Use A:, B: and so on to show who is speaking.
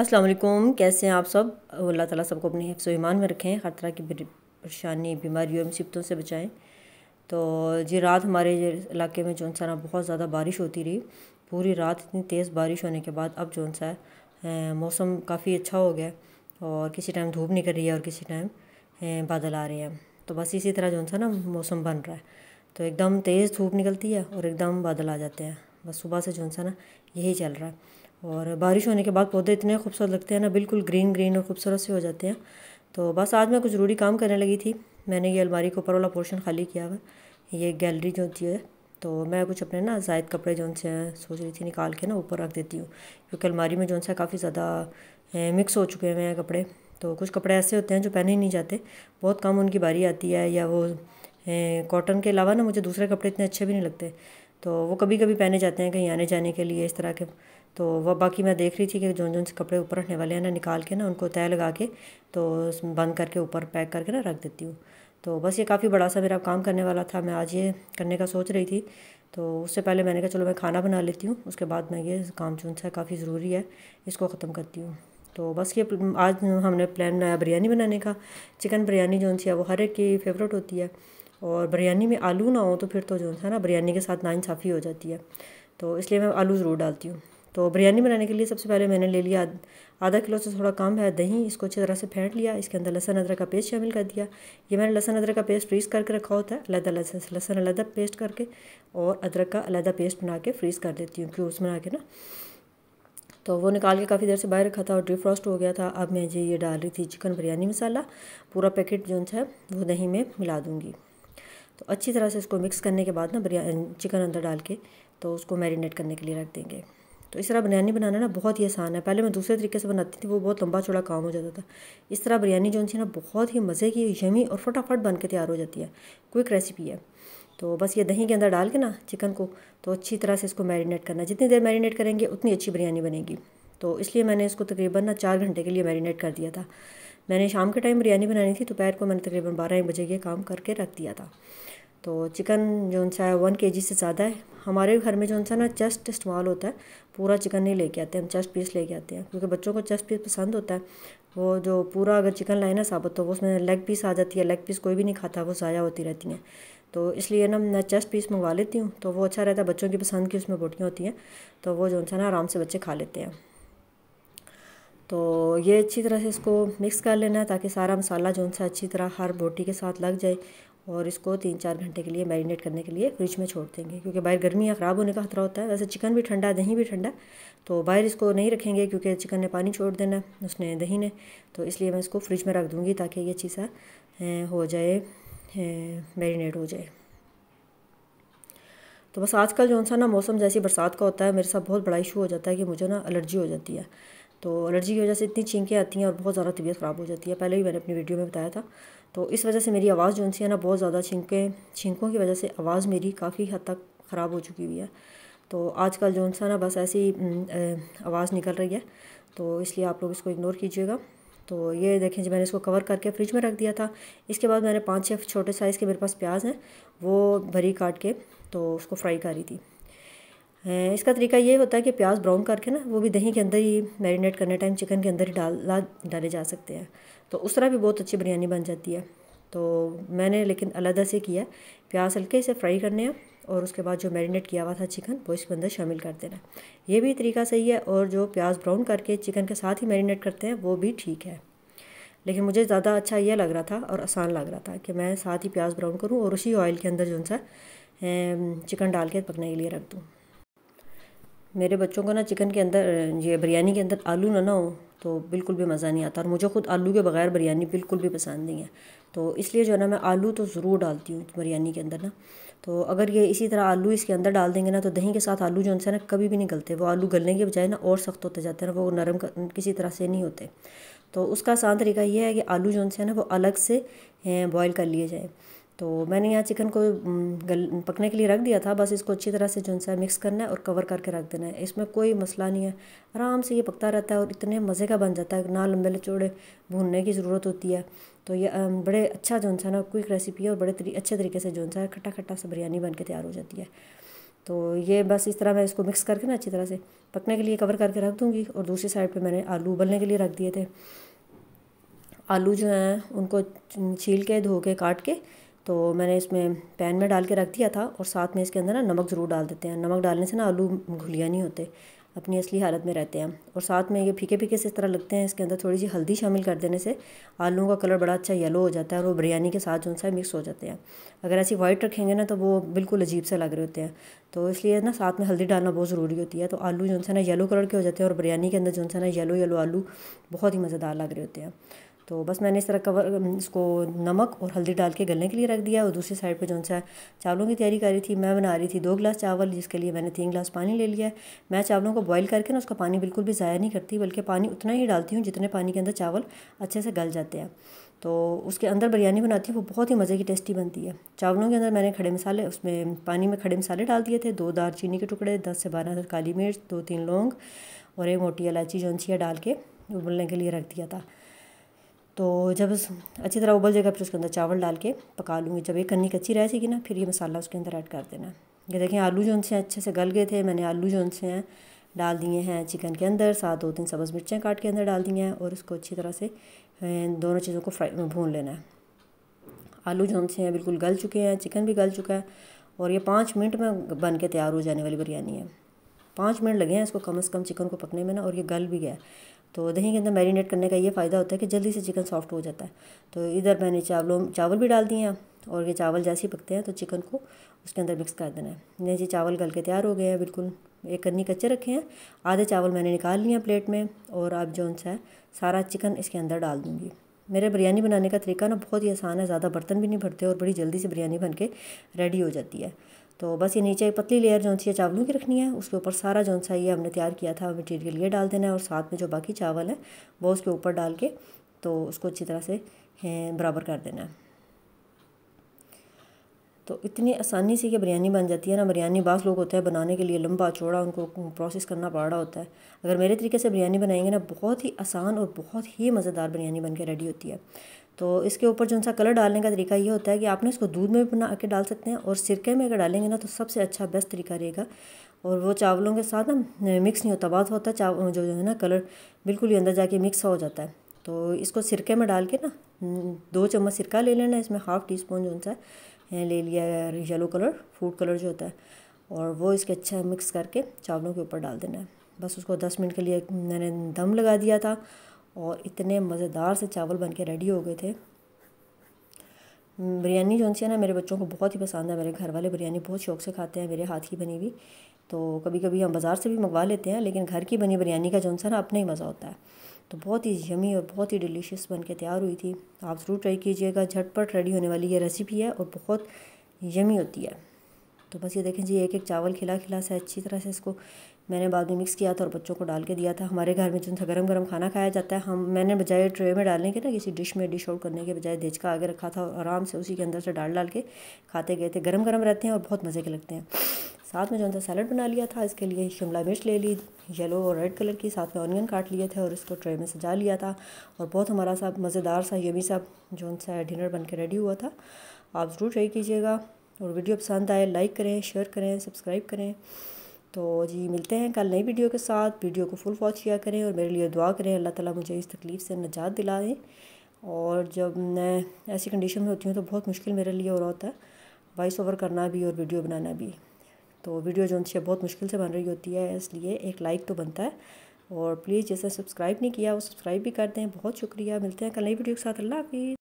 A: अस्सलाम वालेकुम कैसे हैं आप सब अल्लाह ताला सबको अपने हिफ्स ईमान में रखें हर तरह की परेशानी बीमारियों और मुसीबतों से बचाएं तो जी रात हमारे इलाके में जौन सा बहुत ज़्यादा बारिश होती रही पूरी रात इतनी तेज़ बारिश होने के बाद अब जौन सा मौसम काफ़ी अच्छा हो गया और किसी टाइम धूप निकल रही है और किसी टाइम बादल आ रहे हैं तो बस इसी तरह जौन सा ना मौसम बन रहा है तो एकदम तेज़ धूप निकलती है और एकदम बादल आ जाते हैं बस सुबह से जौन सा ना यही चल रहा है और बारिश होने के बाद पौधे इतने खूबसूरत लगते हैं ना बिल्कुल ग्रीन ग्रीन और खूबसूरत से हो जाते हैं तो बस आज मैं कुछ ज़रूरी काम करने लगी थी मैंने ये अलमारी के ऊपर वाला पोर्शन खाली किया हुआ ये गैलरी जो होती है तो मैं कुछ अपने ना जायद कपड़े जो उनसे सोच रही थी निकाल के ना ऊपर रख देती हूँ क्योंकि अलमारी में जो उनसे काफ़ी ज़्यादा मिक्स हो चुके हैं कपड़े तो कुछ कपड़े ऐसे होते हैं जो पहने ही नहीं जाते बहुत कम उनकी बारी आती है या वो कॉटन के अलावा ना मुझे दूसरे कपड़े इतने अच्छे भी नहीं लगते तो वो कभी कभी पहने जाते हैं कहीं आने जाने के लिए इस तरह के तो वह बाकी मैं देख रही थी कि जो जो से कपड़े ऊपर रखने वाले हैं ना निकाल के ना उनको तय लगा के तो बंद करके ऊपर पैक करके ना रख देती हूँ तो बस ये काफ़ी बड़ा सा मेरा काम करने वाला था मैं आज ये करने का सोच रही थी तो उससे पहले मैंने कहा चलो मैं खाना बना लेती हूँ उसके बाद मैं ये काम जो सा काफ़ी ज़रूरी है इसको ख़त्म करती हूँ तो बस ये आज हमने प्लान बनाया बिरयानी बनाने का चिकन बिरयानी जो सी है वो हर एक की फेवरेट होती है और बिरयानी में आलू ना हो तो फिर तो जो है ना बिरयानी के साथ नाइंसाफ़ी हो जाती है तो इसलिए मैं आलू ज़रूर डालती हूँ तो बिरयानी बनाने के लिए सबसे पहले मैंने ले लिया आधा किलो से थोड़ा कम है दही इसको अच्छी तरह से फेंट लिया इसके अंदर लहसन अदरक का पेस्ट शामिल कर दिया ये मैंने लहसन अदरक का पेस्ट फ्रीज़ करके रखा होता है अलहदा लहसन अलहदा पेस्ट करके और अदरक का अलहदा पेस्ट बना के फ्रीज़ कर देती हूँ क्यूब्स बना के ना तो वो निकाल के काफ़ी देर से बाहर रखा था और डिफ्रॉस्ट हो गया था अब मैं जी ये डाल रही थी चिकन बिरयानी मसाला पूरा पैकेट जो है वो दही में मिला दूँगी तो अच्छी तरह से इसको मिक्स करने के बाद ना बिरया चिकन अंदर डाल के तो उसको मैरिनेट करने के लिए रख देंगे तो इस तरह बिरयानी बनाना ना बहुत ही आसान है पहले मैं दूसरे तरीके से बनाती थी वो बहुत लंबा चौड़ा काम हो जाता था इस तरह बिरयानी जो है ना बहुत ही मज़े की यमी और फटाफट बन के तैयार हो जाती है क्विक रेसिपी है तो बस ये दही के अंदर डाल के ना चिकन को तो अच्छी तरह से इसको मैरिनेट करना जितनी देर मैरिनेट करेंगे उतनी अच्छी बिरयानी बनेगी तो इसलिए मैंने इसको तकरीबन ना चार घंटे के लिए मैरिनेट कर दिया था मैंने शाम के टाइम बिरयानी बनानी थी दोपहर को मैंने तकरीबन बारह एक बजे ये काम करके रख दिया था तो चिकन जो सा है वन के जी से ज़्यादा है हमारे घर में जो सा ना चेस्ट इस्तेमाल होता है पूरा चिकन नहीं लेके आते हम चेस्ट पीस लेके आते हैं क्योंकि बच्चों को चेस्ट पीस पसंद होता है वो जो पूरा अगर चिकन लाए ना साबुत तो वो उसमें लेग पीस आ जाती है लेग पीस कोई भी नहीं खाता वो ज़ाया होती रहती हैं तो इसलिए ना मैं चेस्ट पीस मंगवा लेती हूँ तो वो अच्छा रहता है बच्चों की पसंद की उसमें बोटियाँ होती हैं तो वो जो है ना आराम से बच्चे खा लेते हैं तो ये अच्छी तरह से इसको मिक्स कर लेना है ताकि सारा मसाला जो सा अच्छी तरह हर बोटी के साथ लग जाए और इसको तीन चार घंटे के लिए मैरिनेट करने के लिए फ्रिज में छोड़ देंगे क्योंकि बाहर गर्मी या ख़राब होने का खतरा होता है वैसे चिकन भी ठंडा दही भी ठंडा तो बाहर इसको नहीं रखेंगे क्योंकि चिकन ने पानी छोड़ देना उसने दही ने तो इसलिए मैं इसको फ्रिज में रख दूँगी ताकि ये अच्छी सा हो जाए मैरिनेट हो जाए तो बस आजकल जो सा ना मौसम जैसी बरसात का होता है मेरे साथ बहुत बड़ा इशू हो जाता है कि मुझे ना एलर्जी हो जाती है तो एलर्जी की वजह से इतनी छींकें आती हैं और बहुत ज़्यादा तबीयत ख़राब हो जाती है पहले भी मैंने अपनी वीडियो में बताया था तो इस वजह से मेरी आवाज़ जो सी है ना बहुत ज़्यादा छिंकें छिंकों की वजह से आवाज़ मेरी काफ़ी हद तक ख़राब हो चुकी हुई है तो आजकल जो सा ना बस ऐसी आवाज़ निकल रही है तो इसलिए आप लोग इसको इग्नोर कीजिएगा तो ये देखें जी मैंने इसको कवर करके फ्रिज में रख दिया था इसके बाद मैंने पाँच छः छोटे साइज़ के मेरे पास प्याज हैं वो भरी काट के तो उसको फ्राई करी थी इसका तरीका ये होता है कि प्याज ब्राउन करके ना वो भी दही के अंदर ही मैरिनेट करने टाइम चिकन के अंदर ही डाल डाले जा सकते हैं तो उस तरह भी बहुत अच्छी बिरयानी बन जाती है तो मैंने लेकिन अलहदा से किया प्याज हल्के से फ्राई करने हैं और उसके बाद जो मैरिनेट किया हुआ था चिकन वो इसके अंदर शामिल कर देना ये भी तरीका सही है और जो प्याज ब्राउन करके चिकन के साथ ही मैरिनेट करते हैं वो भी ठीक है लेकिन मुझे ज़्यादा अच्छा यह लग रहा था और आसान लग रहा था कि मैं साथ ही प्याज ब्राउन करूँ और उसी ऑयल के अंदर जो सा चिकन डाल के पकने के लिए रख दूँ मेरे बच्चों को ना चिकन के अंदर ये बिरयानी के अंदर आलू ना ना हो तो बिल्कुल भी मज़ा नहीं आता और मुझे ख़ुद आलू के बगैर बिरयानी बिल्कुल भी पसंद नहीं है तो इसलिए जो है ना मैं आलू तो ज़रूर डालती हूँ बिरयानी के अंदर ना तो अगर ये इसी तरह आलू इसके अंदर डाल देंगे ना तो दही के साथ आलू जो उनसे ना कभी भी नहीं गलते वो आलू गलने के बजाय ना और सख्त होते जाते हैं ना वो नरम किसी तरह से नहीं होते तो उसका आसान तरीका ये है कि आलू जो उनसे ना वो अलग से बॉयल कर लिए जाए तो मैंने यहाँ चिकन को गल पकने के लिए रख दिया था बस इसको अच्छी तरह से जो है मिक्स करना है और कवर करके रख देना है इसमें कोई मसला नहीं है आराम से ये पकता रहता है और इतने मज़े का बन जाता है ना लंबे लचौड़े भूनने की ज़रूरत होती है तो ये बड़े अच्छा जो सा ना क्विक रेसिपी है और बड़े तरी, अच्छे तरीके से जो सा खट्टा खट्टा सा बिरयानी बन के तैयार हो जाती है तो ये बस इस तरह मैं इसको मिक्स करके ना अच्छी तरह से पकने के लिए कवर करके रख दूँगी और दूसरी साइड पर मैंने आलू उबलने के लिए रख दिए थे आलू जो हैं उनको छील के धो के काट के तो मैंने इसमें पैन में डाल के रख दिया था और साथ में इसके अंदर ना नमक ज़रूर डाल देते हैं नमक डालने से ना आलू घुलिया नहीं होते अपनी असली हालत में रहते हैं और साथ में ये फीके फीके से इस तरह लगते हैं इसके अंदर थोड़ी सी हल्दी शामिल कर देने से आलूओं का कलर बड़ा अच्छा येलो हो जाता है और वो बिरयानी के साथ जो सा मिक्स हो जाते हैं अगर ऐसी वाइट रखेंगे ना तो वो बिल्कुल अजीब से लग रहे होते हैं तो इसलिए ना साथ में हल्दी डालना बहुत ज़रूरी होती है तो आलू जो ना येलो कलर के हो जाते हैं और बिरयानी के अंदर जो ना येलो येलो आलू बहुत ही मज़ेदार लग रहे होते हैं तो बस मैंने इस तरह कवर इसको नमक और हल्दी डाल के गलने के लिए रख दिया और दूसरी साइड पे जो सा चावलों की तैयारी कर रही थी मैं बना रही थी दो गिलास चावल जिसके लिए मैंने तीन गिलास पानी ले लिया मैं चावलों को बॉईल करके ना उसका पानी बिल्कुल भी ज़ाया नहीं करती बल्कि पानी उतना ही डालती हूँ जितने पानी के अंदर चावल अच्छे से गल जाते हैं तो उसके अंदर बिरयानी बनाती हूँ वो बहुत ही मज़े की टेस्टी बनती है चावलों के अंदर मैंने खड़े मसाले उसमें पानी में खड़े मसाले डाल दिए थे दो दार चीनी के टुकड़े दस से बारह काली मिर्च दो तीन लौंग और एक मोटी इलायची जोनसिया डाल के उबलने के लिए रख दिया था तो जब अच्छी तरह उबल जाएगा फिर उसके अंदर चावल डाल के पका लूँगी जब ये कन्नी कच्ची रह जाएगी ना फिर ये मसाला उसके अंदर ऐड कर देना ये देखें आलू जो उनसे अच्छे से गल गए थे मैंने आलू जो उनसे हैं डाल दिए हैं चिकन के अंदर साथ दो तीन सब्ज़ मिर्चें काट के अंदर डाल दी हैं और उसको अच्छी तरह से दोनों चीज़ों को फ्राई भून लेना है आलू जो उनसे हैं बिल्कुल गल चुके हैं चिकन भी गल चुका है और ये पाँच मिनट में बन के तैयार हो जाने वाली बिरयानी है पाँच मिनट लगे हैं इसको कम अज़ कम चिकन को पकने में ना और ये गल भी गया तो दही के अंदर मैरिनेट करने का ये फ़ायदा होता है कि जल्दी से चिकन सॉफ्ट हो जाता है तो इधर मैंने चावलों चावल भी डाल दिए हैं और ये चावल जैसे ही पकते हैं तो चिकन को उसके अंदर मिक्स कर देना है नहीं जी चावल गल के तैयार हो गए हैं बिल्कुल एक कन्नी कच्चे रखे हैं आधे चावल मैंने निकाल लिया प्लेट में और अब जो है सारा चिकन इसके अंदर डाल दूँगी मेरा बिरयानी बनाने का तरीका ना बहुत ही आसान है ज़्यादा बर्तन भी नहीं भरते और बड़ी जल्दी से बिरयानी बन के रेडी हो जाती है तो बस ये नीचे पतली लेयर जो है चावलों की रखनी है उसके ऊपर सारा जो सा ये हमने तैयार किया था मटीरियल ये डाल देना है और साथ में जो बाकी चावल है वो उसके ऊपर डाल के तो उसको अच्छी तरह से बराबर कर देना है तो इतनी आसानी से ये बिरयानी बन जाती है ना बिरयानी बास लोग होते हैं बनाने के लिए लंबा चौड़ा उनको प्रोसेस करना पड़ रहा होता है अगर मेरे तरीके से बिरयानी बनाएंगे ना बहुत ही आसान और बहुत ही मज़ेदार बिरयानी बन के रेडी होती है तो इसके ऊपर जो सा कलर डालने का तरीका ये होता है कि आपने इसको दूध में भी बना के डाल सकते हैं और सिरके में अगर डालेंगे ना तो सबसे अच्छा बेस्ट तरीका रहेगा और वो चावलों के साथ ना मिक्स नहीं होता बात होता चाव जो है ना कलर बिल्कुल ही अंदर जाके मिक्स हो जाता है तो इसको सिरके में डाल के ना हम्म, दो चम्मच सिरका ले लेना इसमें हाफ़ टी स्पून जो सा ले लिया येलो कलर फूड कलर जो होता है और वो इसके अच्छा मिक्स करके चावलों के ऊपर डाल देना है बस उसको दस मिनट के लिए मैंने दम लगा दिया था और इतने मज़ेदार से चावल बन के रेडी हो गए थे बिरयानी जो सी है ना मेरे बच्चों को बहुत ही पसंद है मेरे घर वाले बिरयानी बहुत शौक से खाते हैं मेरे हाथ की बनी हुई तो कभी कभी हम बाज़ार से भी मंगवा लेते हैं लेकिन घर की बनी बिरयानी का जो सा ना अपना ही मज़ा होता है तो बहुत ही यमी और बहुत ही डिलीशियस बन के तैयार हुई थी आप ज़रूर ट्राई कीजिएगा झटपट रेडी होने वाली ये रेसिपी है और बहुत यमी होती है तो बस ये देखें जी एक एक चावल खिला खिला से अच्छी तरह से इसको मैंने बाद में मिक्स किया था और बच्चों को डाल के दिया था हमारे घर में जिनसे गर्म गर्म खाना खाया जाता है हम मैंने बजाय ट्रे में डालने के ना किसी डिश में डिश आउट करने के बजाय देज का आगे रखा था और आराम से उसी के अंदर से डाल डाल के खाते गए थे गर्म गर्म रहते हैं और बहुत मज़े के लगते हैं साथ में जो है सैलड बना लिया था इसके लिए शिमला मिर्च ले ली येलो और रेड कलर की साथ में ऑनियन काट लिए थे और इसको ट्रे में सजा लिया था और बहुत हमारा सा मज़ेदार सा यमी सा जो सा डिनर बन के रेडी हुआ था आप ज़रूर ट्राई कीजिएगा और वीडियो पसंद आए लाइक करें शेयर करें सब्सक्राइब करें तो जी मिलते हैं कल नई वीडियो के साथ वीडियो को फुल वॉच किया करें और मेरे लिए दुआ करें अल्लाह ताला मुझे इस तकलीफ़ से नजात दिला दें और जब मैं ऐसी कंडीशन में होती हूँ तो बहुत मुश्किल मेरे लिए हो रहा होता है वॉइस ओवर करना भी और वीडियो बनाना भी तो वीडियो जो उनसे बहुत मुश्किल से बन रही होती है इसलिए एक लाइक तो बनता है और प्लीज़ जैसे सब्सक्राइब नहीं किया वो सब्सक्राइब भी कर दें बहुत शुक्रिया मिलते हैं कल नई वीडियो के साथ अल्लाह हाफिज़